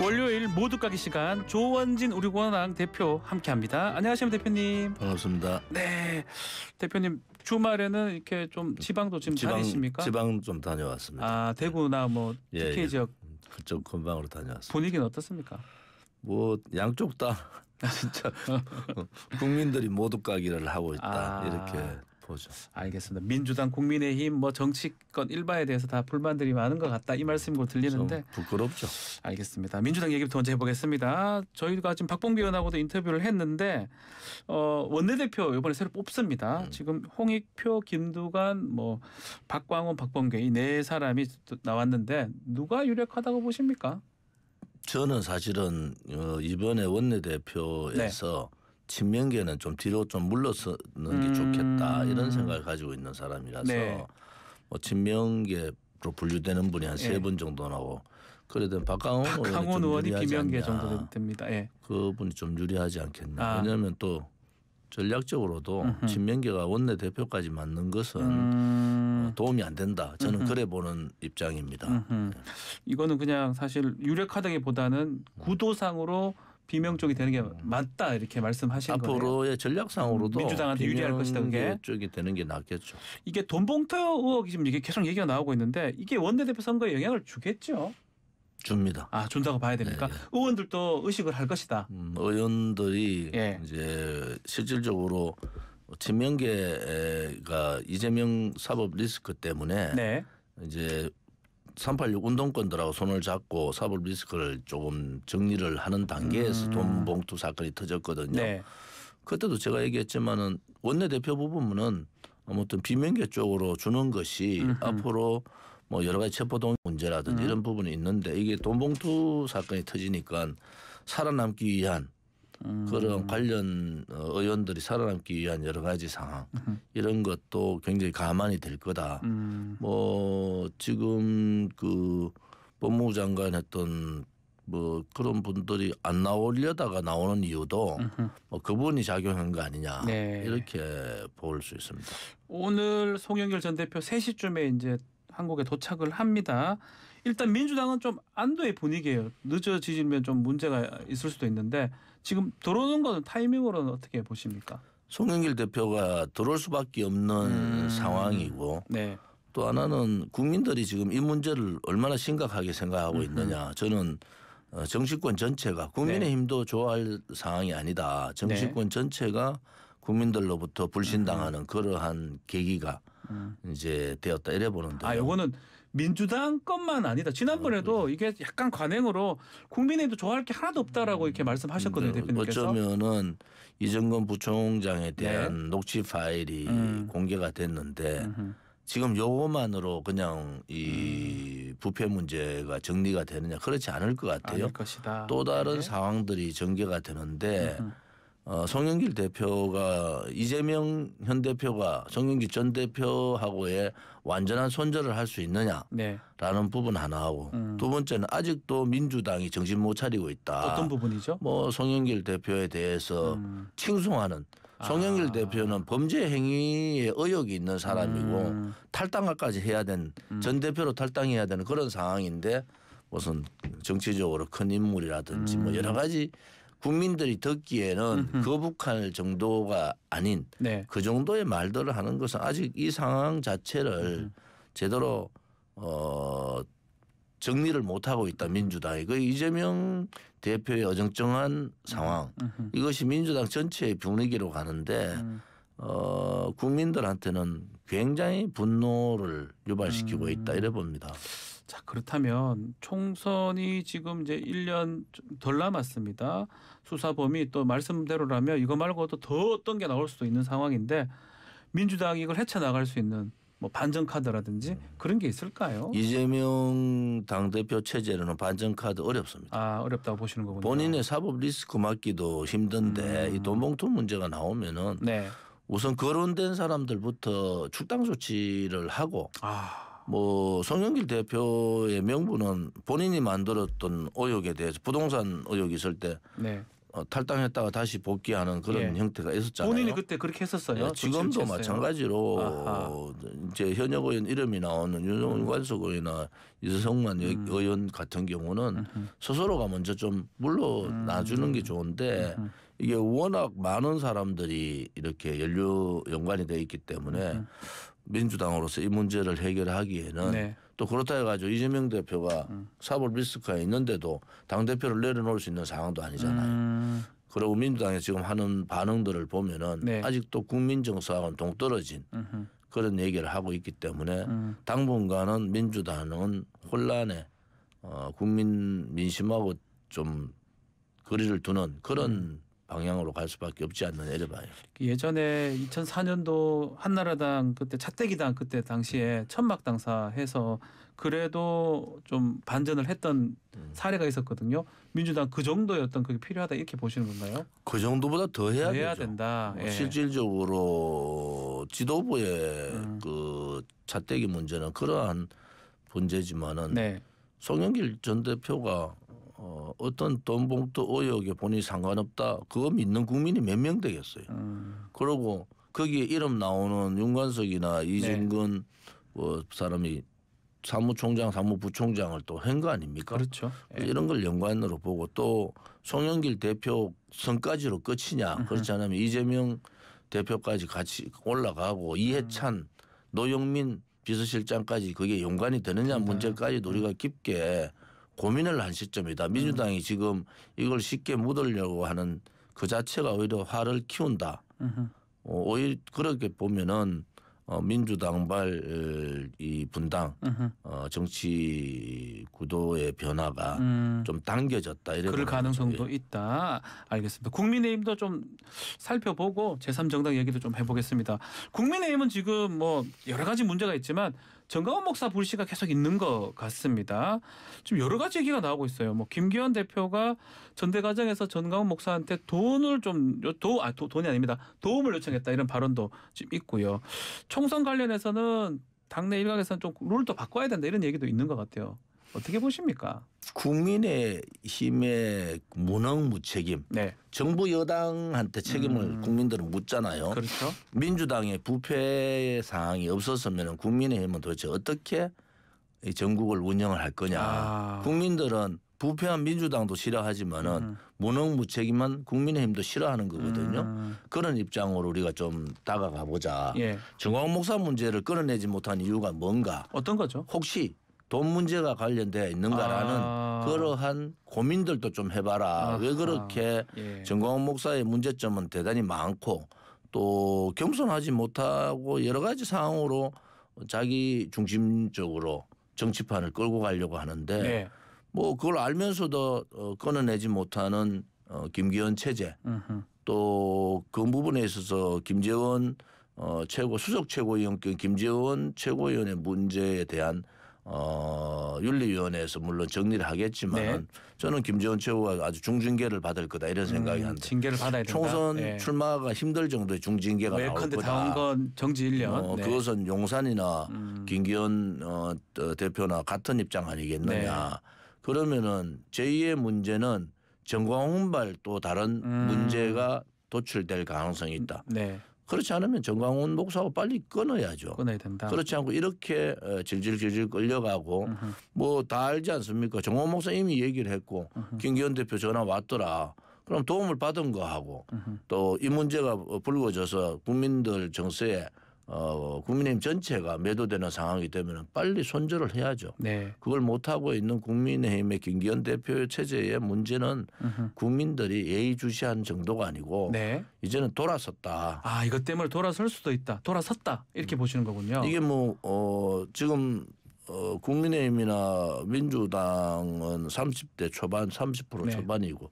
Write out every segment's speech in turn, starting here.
월요일 모두 가기 시간 조원진 우리 공화당 대표 함께합니다. 안녕하십니까 대표님. 반갑습니다. 네, 대표님 주말에는 이렇게 좀 지방도 지금 지방, 다니십니까? 지방 좀 다녀왔습니다. 아 대구나 뭐 예, TK 예. 지역 그쪽 근방으로 다녀왔습니다. 분위기는 어떻습니까? 뭐 양쪽 다 아, 진짜 국민들이 모두 가기를 하고 있다 아. 이렇게 보죠. 알겠습니다. 민주당, 국민의힘, 뭐 정치권 일바에 대해서 다 불만들이 많은 것 같다 이 말씀으로 들리는데 부끄럽죠. 알겠습니다. 민주당 얘기부터 먼저 해보겠습니다. 저희가 지금 박봉기 의원하고도 인터뷰를 했는데 어, 원내대표 이번에 새로 뽑습니다. 음. 지금 홍익표, 김두관, 뭐 박광훈, 박범계 이 네 사람이 나왔는데 누가 유력하다고 보십니까? 저는 사실은 어, 이번에 원내대표에서 네. 친명계는 좀 뒤로 좀 물러서는 음. 게 좋겠다 이런 생각을 가지고 있는 사람이라서 네. 뭐 친명계로 분류되는 분이 한 세분 예. 네. 정도 나고 그래도 박강원, 박강원 의원이, 의명계 정도 됩니다. 예. 그분이 좀 유리하지 않겠나 아. 왜냐하면 또 전략적으로도 음흠. 친명계가 원내 대표까지 맞는 것은 어, 음. 도움이 안 된다. 저는 음흠. 그래 보는 입장입니다. 네. 이거는 그냥 사실 유력하다기보다는 음. 구도상으로. 비명 쪽이 되는 게 음. 맞다 이렇게 말씀하신 앞으로의 거예요. 앞으로의 전략상으로도 민주당한테 유리할 것이다 그게 쪽이 되는 게 낫겠죠. 이게 돈봉투 의혹이 지금 이게 계속 얘기가 나오고 있는데 이게 원내대표 선거에 영향을 주겠죠. 줍니다. 아 준다고 봐야 됩니까? 네. 의원들도 의식을 할 것이다. 음, 의원들이 네. 이제 실질적으로 친명계가 이재명 사법 리스크 때문에 네. 이제 386 운동권들하고 손을 잡고 사법 리스크를 조금 정리를 하는 단계에서 음. 돈 봉투 사건이 터졌거든요. 네. 그때도 제가 얘기했지만은 원내대표 부분은 아무튼 비명계 쪽으로 주는 것이 음흠. 앞으로 뭐 여러 가지 체포동 문제라든지 음. 이런 부분이 있는데 이게 돈봉투 사건이 터지니까 살아남기 위한 음. 그런 관련 어, 의원들이 살아남기 위한 여러 가지 상황 음. 이런 것도 굉장히 가만히 될 거다. 음. 뭐 지금 그 법무부 장관 했던 뭐 그런 분들이 안 나오려다가 나오는 이유도 뭐 그분이 작용한 거 아니냐 네. 이렇게 볼 수 있습니다. 오늘 송영길 전 대표 3시쯤에 이제 한국에 도착을 합니다. 일단 민주당은 좀 안도의 분위기예요. 늦어지면 좀 문제가 있을 수도 있는데 지금 들어오는 거는 타이밍으로는 어떻게 보십니까? 송영길 대표가 들어올 수밖에 없는 음. 상황이고 네. 또 하나는 국민들이 지금 이 문제를 얼마나 심각하게 생각하고 있느냐 저는 어, 정치권 전체가 국민의힘도 네. 좋아할 상황이 아니다 정치권 네. 전체가 국민들로부터 불신당하는 음. 그러한 계기가 음. 이제 되었다 이래 보는데. 아, 요거는 민주당 것만 아니다. 지난번에도 아, 네. 이게 약간 관행으로 국민의힘도 좋아할 게 하나도 없다라고 이렇게 말씀하셨거든요, 네, 대표님께서. 어쩌면은 이정건 부총장에 네. 대한 네. 녹취 파일이 음. 공개가 됐는데 음흠. 지금 요거만으로 그냥 이 음. 부패 문제가 정리가 되느냐 그렇지 않을 것 같아요. 또 다른 네. 상황들이 전개가 되는데. 음흠. 어, 송영길 대표가 이재명 현 대표가 송영길 전 대표하고의 완전한 손절을 할 수 있느냐라는 네. 부분 하나하고 음. 두 번째는 아직도 민주당이 정신 못 차리고 있다. 어떤 부분이죠? 뭐 송영길 대표에 대해서 음. 칭송하는 송영길 아. 대표는 범죄 행위에 의혹이 있는 사람이고 음. 탈당까지 해야 된전 음. 대표로 탈당해야 되는 그런 상황인데 무슨 정치적으로 큰 인물이라든지 뭐 음. 여러 가지 국민들이 듣기에는 거북할 정도가 아닌 네. 그 정도의 말들을 하는 것은 아직 이 상황 자체를 제대로 어 정리를 못하고 있다 민주당이 그 이재명 대표의 어정쩡한 상황 이것이 민주당 전체의 분위기로 가는데 음. 어 국민들한테는 굉장히 분노를 유발시키고 음. 있다 이래 봅니다. 자, 그렇다면 총선이 지금 이제 1년 덜 남았습니다. 수사범이 또 말씀대로라면 이거 말고도 더 어떤 게 나올 수도 있는 상황인데 민주당이 이걸 헤쳐나갈 수 있는 뭐 반전 카드라든지 음. 그런 게 있을까요? 이재명 당 대표 체제로는 반전 카드 어렵습니다. 아 어렵다고 보시는 거군요. 본인의 사법 리스크 막기도 힘든데 음. 이돈 봉투 문제가 나오면은 네. 우선 거론된 사람들부터 출당 조치를 하고 아. 뭐 송영길 대표의 명분은 본인이 만들었던 의혹에 대해서 부동산 의혹이 있을 때 네. 어, 탈당했다가 다시 복귀하는 그런 예. 형태가 있었잖아요. 본인이 그때 그렇게 했었어요. 네, 지금도 마찬가지로 아하. 이제 현역 의원 이름이 나오는 윤석열 음. 관석 의원이나 이성만 음. 의원 같은 경우는 음흠. 스스로가 먼저 좀 물러나주는 음. 게 좋은데 음흠. 이게 워낙 많은 사람들이 이렇게 연료 연관이 돼 있기 때문에 민주당으로서 이 문제를 해결하기에는 네. 또 그렇다 해가지고 이재명 대표가 음. 사법 리스크가 있는데도 당 대표를 내려놓을 수 있는 상황도 아니잖아요. 음. 그리고 민주당이 지금 하는 반응들을 보면은 네. 아직도 국민 정서와는 동떨어진 음흠. 그런 얘기를 하고 있기 때문에 음. 당분간은 민주당은 혼란에 어, 국민 민심하고 좀 거리를 두는 그런 음. 방향으로 갈 수밖에 없지 않는 애려봐요. 예전에 2004년도 한나라당 그때 차떼기당 그때 당시에 천막 당사해서 그래도 좀 반전을 했던 음. 사례가 있었거든요. 민주당 그 정도였던 그게 필요하다 이렇게 보시는 건가요? 그 정도보다 더 해야, 더 해야 된다. 예. 실질적으로 지도부의 음. 그 차떼기 문제는 그러한 문제지만은 네. 송영길 전 대표가 어, 어떤 돈봉투 의혹에 본인이 상관없다 그거 믿는 국민이 몇 명 되겠어요. 음. 그러고 거기에 이름 나오는 윤관석이나 네. 이진근 네. 뭐 사람이 사무총장, 사무부총장을 또한거 아닙니까? 그렇죠. 예. 이런 걸 연관으로 보고 또 송영길 대표 선까지로 끝이냐 그렇지 않으면 이재명 대표까지 같이 올라가고 음. 이해찬, 음. 노영민 비서실장까지 그게 연관이 되느냐 음. 문제까지 우리가 깊게 고민을 한 시점이다. 음. 민주당이 지금 이걸 쉽게 묻으려고 하는 그 자체가 오히려 화를 키운다. 어, 오히려 그렇게 보면은 어, 민주당발 어, 이 분당 어, 정치 구도의 변화가 음. 좀 당겨졌다. 이런 그럴 가능성도 거 예. 있다. 알겠습니다. 국민의힘도 좀 살펴보고 제3정당 얘기도 좀 해보겠습니다. 국민의힘은 지금 뭐 여러 가지 문제가 있지만 정강원 목사 불씨가 계속 있는 것 같습니다. 지금 여러 가지 얘기가 나오고 있어요. 뭐 김기현 대표가 전대 과정에서 전강원 목사한테 돈을 좀도 아, 돈이 아닙니다. 도움을 요청했다 이런 발언도 지금 있고요. 총선 관련해서는 당내 일각에서는 좀 룰도 바꿔야 된다 이런 얘기도 있는 것 같아요. 어떻게 보십니까? 국민의 힘의 무능 무책임. 네. 정부 여당한테 책임을 음. 국민들은 묻잖아요. 그렇죠. 민주당의 부패 상황이 없었으면 국민의 힘은 도대체 어떻게 이 전국을 운영을 할 거냐. 아. 국민들은 부패한 민주당도 싫어하지만은 음. 무능 무책임한 국민의힘도 싫어하는 거거든요. 음. 그런 입장으로 우리가 좀 다가가 보자. 예. 정광 목사 문제를 끌어내지 못한 이유가 뭔가? 어떤 거죠? 혹시 돈 문제가 관련되어 있는가라는 아. 그러한 고민들도 좀 해봐라. 아하. 왜 그렇게 예. 정광훈 목사의 문제점은 대단히 많고 또 겸손하지 못하고 여러 가지 상황으로 자기 중심적으로 정치판을 끌고 가려고 하는데 네. 뭐 그걸 알면서도 어, 끊어내지 못하는 어, 김기현 체제 또 그 부분에 있어서 김재원 어, 최고 수석 최고위원급 김재원 최고위원의 문제에 대한 어, 윤리위원회에서 물론 정리를 하겠지만 네. 저는 김재원 최고가 아주 중징계를 받을 거다 이런 음, 생각이 음, 한다. 징계를 받아야 된다. 총선 네. 출마가 힘들 정도의 중징계가 어, 나올 거다. 다음 건 정지 1년. 어, 네. 그것은 용산이나 음. 김기현 어, 어 대표나 같은 입장 아니겠느냐. 네. 그러면은 제2의 문제는 정광훈발 또 다른 음. 문제가 도출될 가능성이 있다. 네. 그렇지 않으면 정광훈 목사하고 빨리 끊어야죠. 끊어야 된다. 그렇지 않고 이렇게 어, 질질질질 끌려가고 뭐 다 알지 않습니까? 정호 목사 이미 얘기를 했고 으흠. 김기현 대표 전화 왔더라. 그럼 도움을 받은 거 하고 또 이 문제가 불거져서 국민들 정서에 어, 국민의힘 전체가 매도되는 상황이 되면 문 빨리 손절을 해야죠. 네. 그걸 못하고 있는 국민의힘의 김기현 대표 체제의 문제는 으흠. 국민들이 예의주시한 정도가 아니고 네. 이제는 돌아섰다. 아, 이것 때문에 돌아설 수도 있다. 돌아섰다. 이렇게 음. 보시는 거군요. 이게 뭐, 어, 지금 어, 국민의힘이나 민주당은 30대 초반, 30% 네. 초반이고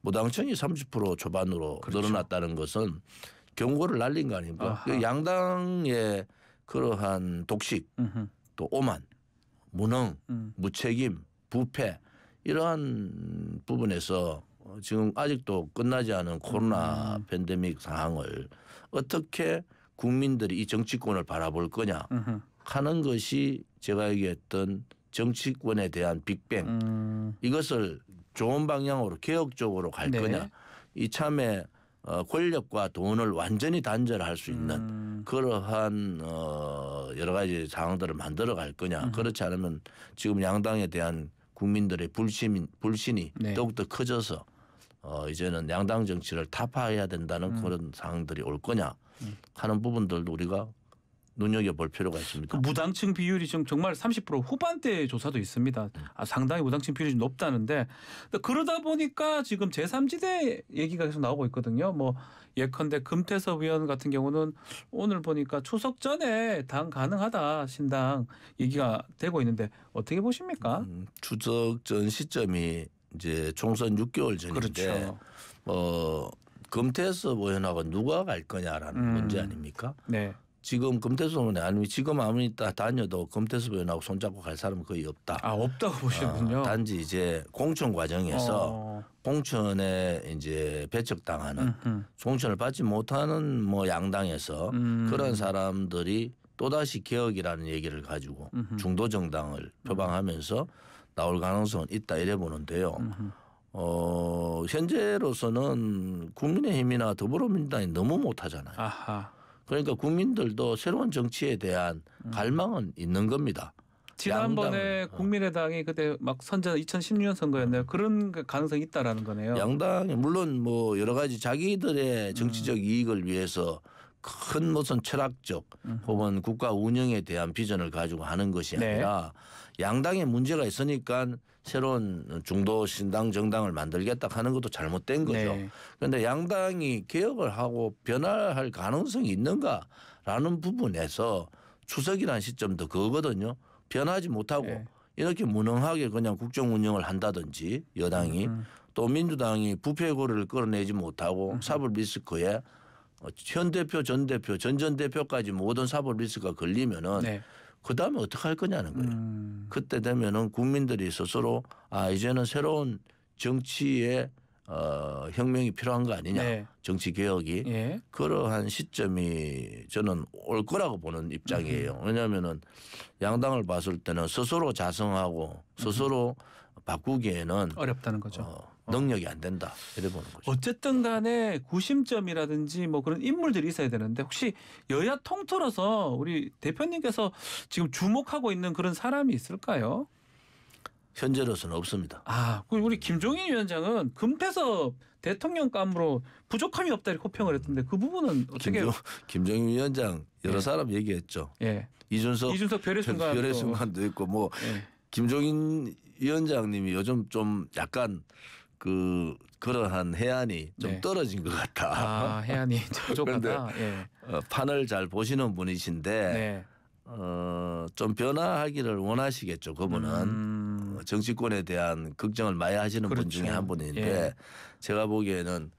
무당층이 뭐 30% 초반으로 그렇죠. 늘어났다는 것은 경고를 날린 거 아닙니까? 그 양당의 그러한 독식 음흠. 또 오만 무능 음. 무책임 부패 이러한 부분에서 지금 아직도 끝나지 않은 코로나 음. 팬데믹 상황을 어떻게 국민들이 이 정치권을 바라볼 거냐 음흠. 하는 것이 제가 얘기했던 정치권에 대한 빅뱅 음. 이것을 좋은 방향으로 개혁적으로 갈 네. 거냐 이참에 어, 권력과 돈을 완전히 단절할 수 있는 음. 그러한 어, 여러 가지 상황들을 만들어 갈 거냐. 음. 그렇지 않으면 지금 양당에 대한 국민들의 불신, 불신이 네. 더욱더 커져서 어, 이제는 양당 정치를 타파해야 된다는 음. 그런 상황들이 올 거냐 음. 하는 부분들도 우리가 눈여겨볼 필요가 있습니다. 그 무당층 비율이 지금 정말 30% 후반대 조사도 있습니다. 아, 상당히 무당층 비율이 높다는데 그러다 보니까 지금 제3지대 얘기가 계속 나오고 있거든요. 뭐 예컨대 금태섭 의원 같은 경우는 오늘 보니까 추석 전에 당 가능하다 신당 얘기가 되고 있는데 어떻게 보십니까? 음, 추석 전 시점이 이제 총선 6개월 전인데 그렇죠. 어, 금태섭 의원하고 누가 갈 거냐라는 음, 문제 아닙니까? 네. 지금 검태수원에 아니면 지금 아무리 다녀도 검태수원하고 손잡고 갈 사람은 거의 없다. 아 없다고 보시는군요. 어, 단지 이제 공천 과정에서 어. 공천에 이제 배척당하는 음흠. 공천을 음. 받지 못하는 뭐 양당에서 음. 그런 사람들이 또다시 개혁이라는 얘기를 가지고 음흠. 중도 정당을 음. 표방하면서 나올 가능성은 있다 이래 보는데요. 음흠. 어 현재로서는 국민의힘이나 더불어민주당이 너무 못하잖아요. 아하. 그러니까 국민들도 새로운 정치에 대한 음. 갈망은 있는 겁니다. 지난번에 양당은, 어. 국민의당이 그때 막 선전 2016년 선거였나요? 음. 그런 그 가능성이 있다라는 거네요. 양당이 물론 뭐 여러 가지 자기들의 정치적 음. 이익을 위해서 큰 무슨 철학적 혹은 국가 운영에 대한 비전을 가지고 하는 것이 네. 아니라 네. 양당에 문제가 있으니까 새로운 중도 신당 정당을 만들겠다 하는 것도 잘못된 네. 거죠. 네. 그런데 양당이 개혁을 하고 변화할 가능성이 있는가라는 부분에서 추석이라는 시점도 그거거든요. 변하지 못하고 네. 이렇게 무능하게 그냥 국정 운영을 한다든지 여당이 음. 음. 또 민주당이 부패고를 끌어내지 못하고 사불 음, 리스크에 음. 현 어, 대표, 전 대표, 전 전 대표까지 모든 사법 리스크가 걸리면은 네. 그 다음에 어떻게 할 거냐는 거예요. 음. 그때 되면은 국민들이 스스로 아 이제는 새로운 정치의 어, 혁명이 필요한 거 아니냐 네. 정치 개혁이 예. 그러한 시점이 저는 올 거라고 보는 입장이에요. 음. 왜냐하면은 양당을 봤을 때는 스스로 자성하고 스스로 음. 바꾸기에는 어렵다는 거죠. 어, 어. 능력이 안 된다. 이래 보는 거죠. 어쨌든 간에 구심점이라든지 뭐 그런 인물들이 있어야 되는데 혹시 여야 통틀어서 우리 대표님께서 지금 주목하고 있는 그런 사람이 있을까요? 현재로서는 없습니다. 아, 그 우리 김종인 위원장은 금태섭 대통령감으로 부족함이 없다 이렇게 호평을 했던데 그 부분은 어떻게 김종, 김종인 위원장 여러 예. 사람 얘기했죠. 예. 이준석 이준석 별의 순간 별의 순간도 있고 뭐 예. 김종인 위원장님이 요즘 좀 약간 그 그러한 해안이 좀 네. 떨어진 것 같다. 아, 해안이 좁하다. 예. 어, 판을 잘 보시는 분이신데 네. 어, 좀 변화하기를 원하시겠죠. 그분은 음. 어, 정치권에 대한 걱정을 많이 하시는 그렇죠. 분 중에 그렇죠. 한 분인데 예. 제가 보기에는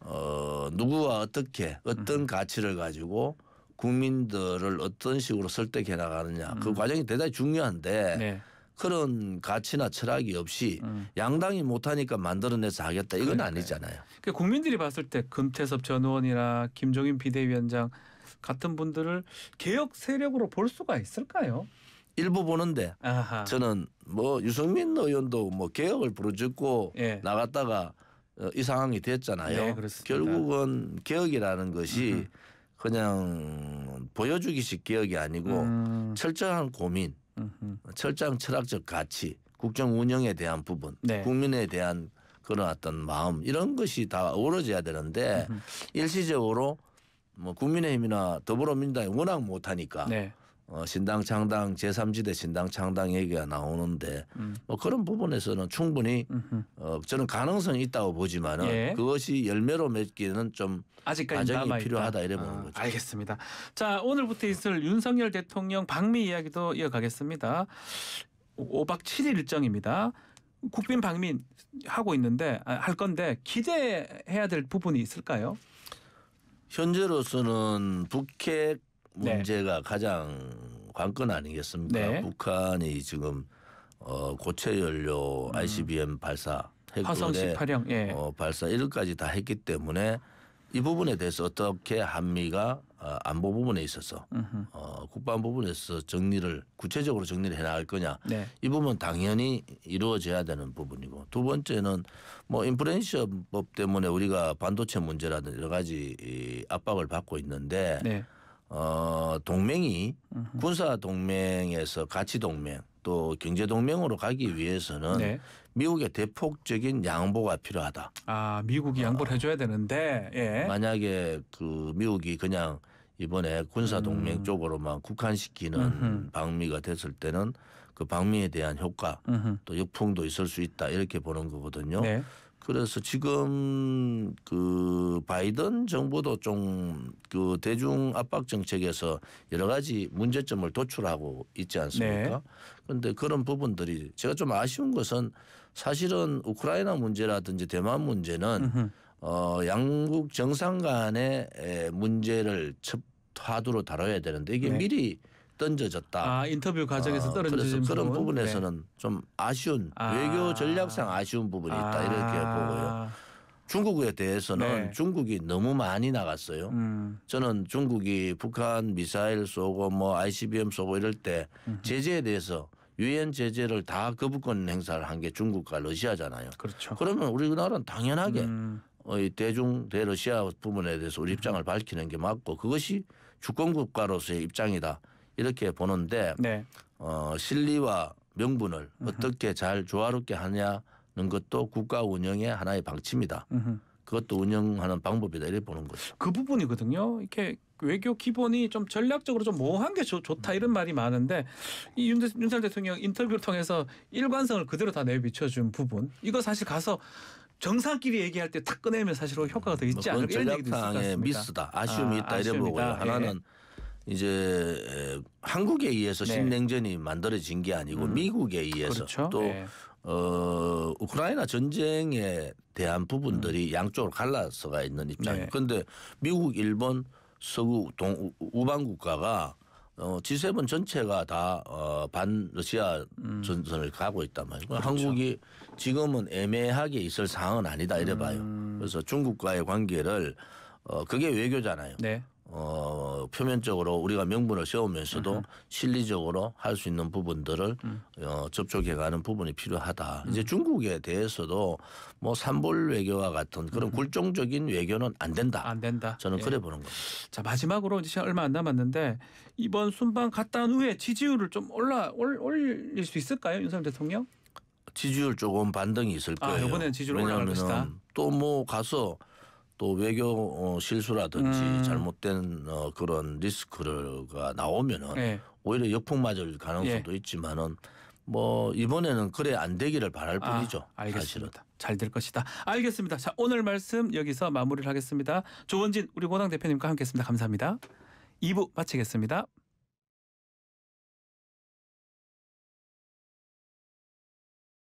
어, 누구와 어떻게 어떤 음. 가치를 가지고 국민들을 어떤 식으로 설득해 나가느냐 그 음. 과정이 대단히 중요한데. 네. 그런 가치나 철학이 없이 음. 양당이 못하니까 만들어내서 하겠다 이건 그러니까요. 아니잖아요. 그러니까 국민들이 봤을 때 금태섭 전 의원이나 김종인 비대위원장 같은 분들을 개혁 세력으로 볼 수가 있을까요? 일부 보는데 아하. 저는 뭐 유승민 의원도 뭐 개혁을 부르짖고 예. 나갔다가 어, 이 상황이 됐잖아요. 네, 결국은 개혁이라는 것이 음흠. 그냥 보여주기식 개혁이 아니고 음. 철저한 고민 음흠. 철저한 철학적 가치, 국정 운영에 대한 부분, 네. 국민에 대한 그런 어떤 마음 이런 것이 다 어우러져야 되는데 음흠. 일시적으로 뭐 국민의힘이나 더불어민주당이 워낙 못하니까 네. 어, 신당 창당 제3지대 신당 창당 얘기가 나오는데 음. 뭐 그런 부분에서는 충분히 어, 저는 가능성이 있다고 보지만은 예. 그것이 열매로 맺기는 좀 아직까지 과정이 필요하다 이래 보는 아, 거죠. 알겠습니다. 자 오늘부터 있을 윤석열 대통령 방미 이야기도 이어가겠습니다. 5박 7일 일정입니다. 국빈 방미 하고 있는데 아, 할 건데 기대해야 될 부분이 있을까요? 현재로서는 북핵 네. 문제가 네. 가장 관건 아니겠습니까? 네. 북한이 지금 어, 고체 연료 음. ICBM 발사 핵거래 예. 어, 발사 이런까지 다 했기 때문에 이 부분에 대해서 어떻게 한미가 어, 안보 부분에 있어서 어, 국방 부분에서 정리를 구체적으로 정리를 해나갈 거냐 네. 이 부분 당연히 이루어져야 되는 부분이고 두 번째는 뭐인플레이션법 때문에 우리가 반도체 문제라든 지 여러 가지 이 압박을 받고 있는데 네. 어, 동맹이 군사 동맹에서 가치 동맹 또 경제 동맹으로 가기 위해서는 네. 미국의 대폭적인 양보가 필요하다. 아, 미국이 어. 양보를 어, 해줘야 되는데 예. 만약에 그 미국이 그냥 이번에 군사 동맹 음. 쪽으로만 국한시키는 방미가 됐을 때는 그 방미에 대한 효과 음흠. 또 역풍도 있을 수 있다 이렇게 보는 거거든요. 네. 그래서 지금 그 바이든 정부도 좀 그 대중 압박 정책에서 여러 가지 문제점을 도출하고 있지 않습니까? 네. 그런데 그런 부분들이 제가 좀 아쉬운 것은 사실은 우크라이나 문제라든지 대만 문제는 어, 양국 정상 간의 문제를 첫 화두로 다뤄야 되는데 이게 네. 미리 던져졌다아 인터뷰 과정에서 어, 떨어진 그래서 그런 부분? 부분에서는 네. 좀 아쉬운 아. 외교 전략상 아쉬운 부분이 있다 아. 이렇게 보고요. 중국에 대해서는 네. 중국이 너무 많이 나갔어요. 음. 저는 중국이 북한 미사일 쏘고 뭐 ICBM 쏘고 이럴 때 제재에 대해서 유엔 제재를 다 거부권 행사를 한 게 중국과 러시아잖아요. 그렇죠. 그러면 우리나라는 당연하게 음. 어, 대중 대러시아 부분에 대해서 우리 입장을 밝히는 게 맞고 그것이 주권국가로서의 입장이다. 이렇게 보는데 네. 어, 실리와 명분을 으흠. 어떻게 잘 조화롭게 하냐는 것도 국가 운영의 하나의 방침이다. 으흠. 그것도 운영하는 방법이다 이렇게 보는 거죠. 그 부분이거든요. 이렇게 외교 기본이 좀 전략적으로 좀 모호한 게 좋, 다 음. 이런 말이 많은데 이 윤, 윤석 대통령 인터뷰를 통해서 일관성을 그대로 다 내비쳐준 부분 이거 사실 가서 정상끼리 얘기할 때탁 꺼내면 사실 효과가 더 있지 뭐 않을까 이런 얘기도 있을 것 같습니다. 미스다 아쉬움이 아, 있다 아, 이래 보고요. 하나는 예. 이제 한국에 의해서 네. 신냉전이 만들어진 게 아니고 음. 미국에 의해서 그렇죠? 또 네. 어, 우크라이나 전쟁에 대한 부분들이 음. 양쪽으로 갈라서가 있는 입장이에요. 네. 그런데 미국, 일본, 서구 동 우방 국가가 어, G7 전체가 다 어, 반러시아 음. 전선을 가고 있단 말이에요. 그렇죠. 한국이 지금은 애매하게 있을 상황은 아니다 이래 봐요. 음. 그래서 중국과의 관계를 어, 그게 외교잖아요. 네. 어, 표면적으로 우리가 명분을 세우면서도 으흠. 실리적으로 할 수 있는 부분들을 음. 어, 접촉해가는 부분이 필요하다. 음. 이제 중국에 대해서도 뭐산불 외교와 같은 그런 음. 굴종적인 외교는 안 된다. 안 된다. 저는 예. 그래 보는 거죠. 자 마지막으로 이제 얼마 안 남았는데 이번 순방 갔다 온 후에 지지율을 좀 올라 올, 올릴 수 있을까요, 윤석열 대통령? 지지율 조금 반등이 있을 아, 거예요. 아, 이번엔 지지율 올라갈 것이다. 또뭐 가서 또 외교 어, 실수라든지 음. 잘못된 어, 그런 리스크가 나오면은 예. 오히려 역풍 맞을 가능성도 예. 있지만은 뭐 이번에는 그래 안 되기를 바랄 아, 뿐이죠. 알겠습니다. 잘 될 것이다. 알겠습니다. 자 오늘 말씀 여기서 마무리를 하겠습니다. 조원진 우리 고당 대표님과 함께했습니다. 감사합니다. 2부 마치겠습니다.